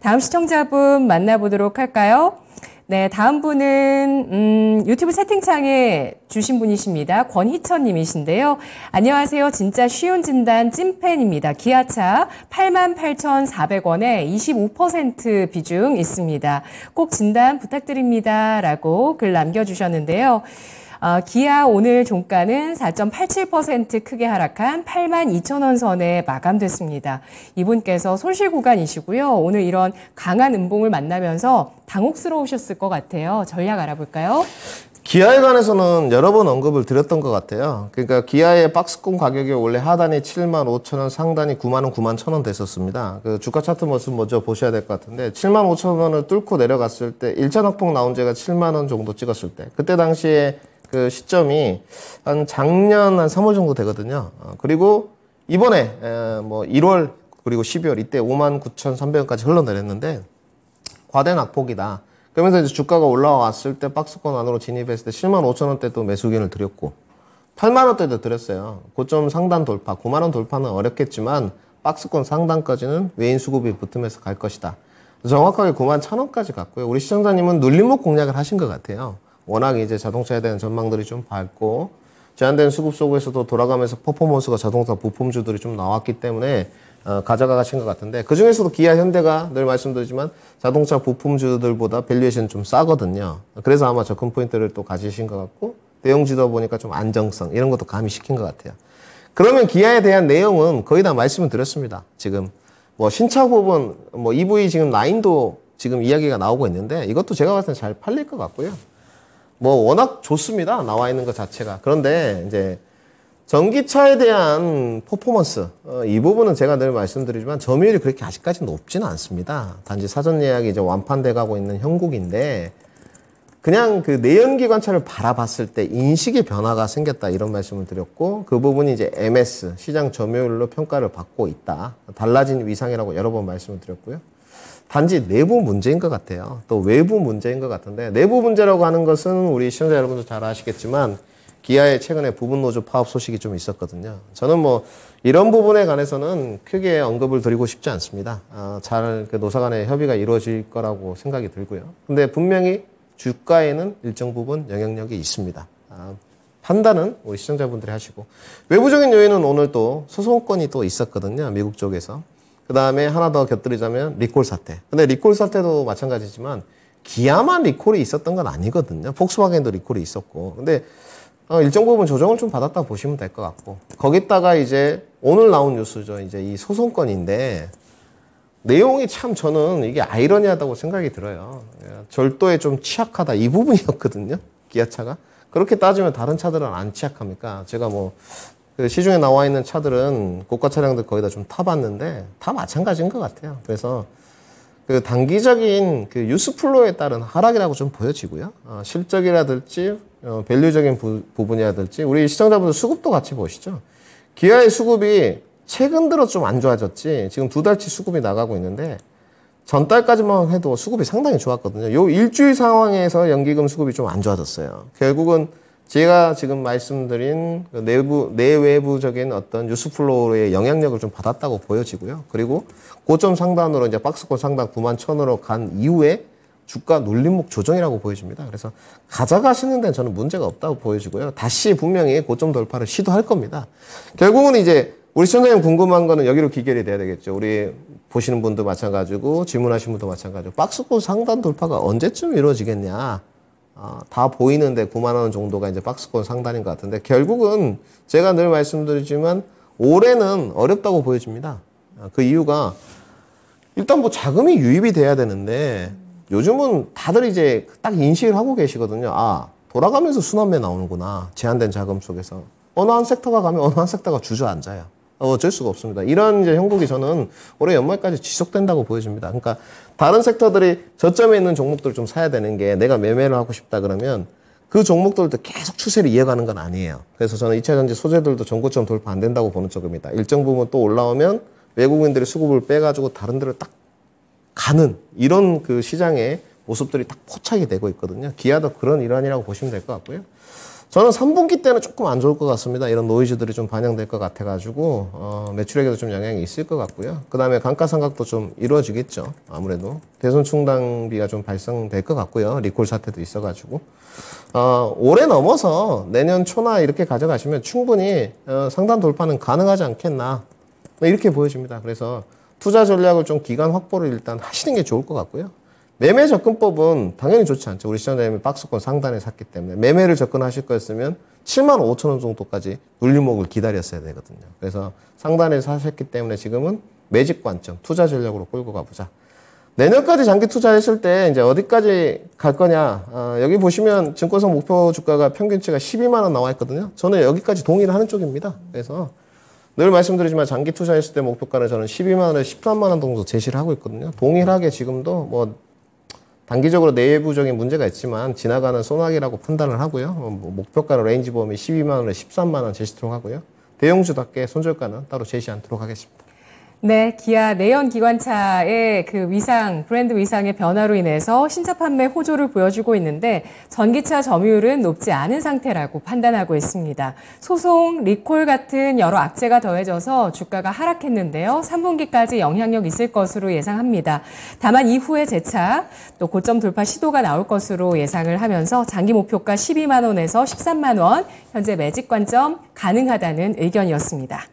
다음 시청자분 만나보도록 할까요? 네, 다음 분은 음, 유튜브 채팅창에 주신 분이십니다. 권희천 님이신데요. 안녕하세요. 진짜 쉬운 진단 찐팬입니다. 기아차 88,400원에 25% 비중 있습니다. 꼭 진단 부탁드립니다. 라고 글 남겨주셨는데요. 어, 기아 오늘 종가는 4.87% 크게 하락한 8만 2천 원 선에 마감됐습니다. 이분께서 손실 구간이시고요. 오늘 이런 강한 음봉을 만나면서 당혹스러우셨을 것 같아요. 전략 알아볼까요? 기아에 관해서는 여러 번 언급을 드렸던 것 같아요. 그러니까 기아의 박스권 가격이 원래 하단이 7만 5천 원, 상단이 9만 원, 9만 천원 됐었습니다. 그 주가 차트 모습 먼저 보셔야 될 것 같은데 7만 5천 원을 뚫고 내려갔을 때 1차 낙폭 나온 제가 7만 원 정도 찍었을 때 그때 당시에 그 시점이 한 작년 한 3월 정도 되거든요. 어, 그리고 이번에 뭐 1월 그리고 12월 이때 59,300원까지 흘러내렸는데 과대 낙폭이다. 그러면서 이제 주가가 올라왔을 때 박스권 안으로 진입했을 때 75,000원대 또 매수견을 드렸고 8만원대도 드렸어요. 고점 상단 돌파, 9만원 돌파는 어렵겠지만 박스권 상단까지는 외인 수급이 붙으면서 갈 것이다. 정확하게 9만 1천원까지 갔고요. 우리 시청자님은 눌림목 공략을 하신 것 같아요. 워낙 이제 자동차에 대한 전망들이 좀 밝고 제한된 수급 속에서도 돌아가면서 퍼포먼스가 자동차 부품주들이 좀 나왔기 때문에 어, 가져가신 것 같은데 그 중에서도 기아 현대가 늘 말씀드리지만 자동차 부품주들보다 밸류에이션 좀 싸거든요. 그래서 아마 접근 포인트를 또 가지신 것 같고 내용지도 보니까 좀 안정성 이런 것도 감이 시킨것 같아요. 그러면 기아에 대한 내용은 거의 다 말씀을 드렸습니다. 지금 뭐 신차 부분 뭐 EV 지금 라인도 지금 이야기가 나오고 있는데 이것도 제가 봤을 때 잘 팔릴 것 같고요. 뭐 워낙 좋습니다. 나와 있는 것 자체가. 그런데 이제 전기차에 대한 퍼포먼스 어, 이 부분은 제가 늘 말씀드리지만 점유율이 그렇게 아직까지 높지는 않습니다. 단지 사전 예약이 이제 완판돼 가고 있는 형국인데 그냥 그 내연기관차를 바라봤을 때 인식의 변화가 생겼다 이런 말씀을 드렸고 그 부분이 이제 MS 시장 점유율로 평가를 받고 있다. 달라진 위상이라고 여러 번 말씀을 드렸고요. 단지 내부 문제인 것 같아요. 또 외부 문제인 것 같은데 내부 문제라고 하는 것은 우리 시청자 여러분도 잘 아시겠지만 기아의 최근에 부분 노조 파업 소식이 좀 있었거든요. 저는 뭐 이런 부분에 관해서는 크게 언급을 드리고 싶지 않습니다. 아, 잘그 노사 간의 협의가 이루어질 거라고 생각이 들고요. 근데 분명히 주가에는 일정 부분 영향력이 있습니다. 아, 판단은 우리 시청자분들이 하시고 외부적인 요인은 오늘 또 소송권이 또 있었거든요. 미국 쪽에서 그 다음에 하나 더 곁들이자면 리콜 사태. 근데 리콜 사태도 마찬가지지만 기아만 리콜이 있었던 건 아니거든요. 폭스바겐도 리콜이 있었고. 근데 어, 일정 부분 조정을 좀 받았다 보시면 될 것 같고. 거기다가 이제 오늘 나온 뉴스죠. 이제 이 소송건인데 내용이 참 저는 이게 아이러니하다고 생각이 들어요. 예, 절도에 좀 취약하다 이 부분이었거든요. 기아차가. 그렇게 따지면 다른 차들은 안 취약합니까? 제가 뭐그 시중에 나와 있는 차들은 고가 차량들 거의 다 좀 타봤는데 다 마찬가지인 것 같아요. 그래서 그 단기적인 그 유스플로에 따른 하락이라고 좀 보여지고요. 어, 실적이라든지 어, 밸류적인 부, 분이라든지 우리 시청자분들 수급도 같이 보시죠. 기아의 수급이 최근 들어 좀 안 좋아졌지 지금 두 달치 수급이 나가고 있는데 전달까지만 해도 수급이 상당히 좋았거든요. 요 일주일 상황에서 연기금 수급이 좀 안 좋아졌어요. 결국은 제가 지금 말씀드린 그 내부, 내외부적인 어떤 뉴스플로우의 영향력을 좀 받았다고 보여지고요. 그리고 고점 상단으로 이제 박스권 상단 9만 천으로 간 이후에 주가 놀림목 조정이라고 보여집니다. 그래서 가져가시는 데는 저는 문제가 없다고 보여지고요. 다시 분명히 고점 돌파를 시도할 겁니다. 결국은 이제 우리 시청자님 궁금한 거는 여기로 기결이 돼야 되겠죠. 우리 보시는 분도 마찬가지고 질문하신 분도 마찬가지고 박스권 상단 돌파가 언제쯤 이루어지겠냐. 아, 다 보이는데 9만 원 정도가 이제 박스권 상단인 것 같은데 결국은 제가 늘 말씀드리지만 올해는 어렵다고 보여집니다. 아, 그 이유가 일단 뭐 자금이 유입이 돼야 되는데 요즘은 다들 이제 딱 인식을 하고 계시거든요. 아 돌아가면서 순환매 나오는구나 제한된 자금 속에서 어느 한 섹터가 가면 어느 한 섹터가 주저앉아요. 어, 어쩔 수가 없습니다. 이런 이제 형국이 저는 올해 연말까지 지속된다고 보여집니다. 그러니까 다른 섹터들이 저점에 있는 종목들 을좀 사야 되는 게 내가 매매를 하고 싶다 그러면 그 종목들도 계속 추세를 이어가는 건 아니에요. 그래서 저는 2차전지 소재들도 전고점 돌파 안 된다고 보는 쪽입니다. 일정 부분 또 올라오면 외국인들이 수급을 빼가지고 다른 데로 딱 가는 이런 그 시장의 모습들이 딱 포착이 되고 있거든요. 기아도 그런 일환이라고 보시면 될 것 같고요. 저는 3분기 때는 조금 안 좋을 것 같습니다. 이런 노이즈들이 좀 반영될 것 같아가지고 어, 매출액에도 좀 영향이 있을 것 같고요. 그 다음에 감가상각도 좀 이루어지겠죠. 아무래도 대손 충당비가 좀 발생될 것 같고요. 리콜 사태도 있어가지고 어, 올해 넘어서 내년 초나 이렇게 가져가시면 충분히 어, 상단 돌파는 가능하지 않겠나 뭐 이렇게 보여집니다. 그래서 투자 전략을 좀 기간 확보를 일단 하시는 게 좋을 것 같고요. 매매 접근법은 당연히 좋지 않죠. 우리 시청자님이 박스권 상단에 샀기 때문에 매매를 접근하실 거였으면 7만 5천 원 정도까지 눌림목을 기다렸어야 되거든요. 그래서 상단에 사셨기 때문에 지금은 매직 관점, 투자 전략으로 끌고 가보자. 내년까지 장기 투자했을 때 이제 어디까지 갈 거냐? 아, 여기 보시면 증권성 목표 주가가 평균치가 12만 원 나와 있거든요. 저는 여기까지 동의를 하는 쪽입니다. 그래서 늘 말씀드리지만 장기 투자했을 때 목표가는 저는 12만 원에 13만 원 정도 제시를 하고 있거든요. 동일하게 지금도 뭐 단기적으로 내부적인 문제가 있지만 지나가는 소나기라고 판단을 하고요. 어, 뭐 목표가는 레인지 보험이 12만 원에 13만 원 제시토록 하고요. 대형주답게 손절가는 따로 제시하도록 하겠습니다. 네, 기아 내연 기관차의 그 위상, 브랜드 위상의 변화로 인해서 신차 판매 호조를 보여주고 있는데 전기차 점유율은 높지 않은 상태라고 판단하고 있습니다. 소송, 리콜 같은 여러 악재가 더해져서 주가가 하락했는데요. 3분기까지 영향력 있을 것으로 예상합니다. 다만 이후에 재차 또 고점 돌파 시도가 나올 것으로 예상을 하면서 장기 목표가 12만 원에서 13만 원, 현재 매직 관점 가능하다는 의견이었습니다.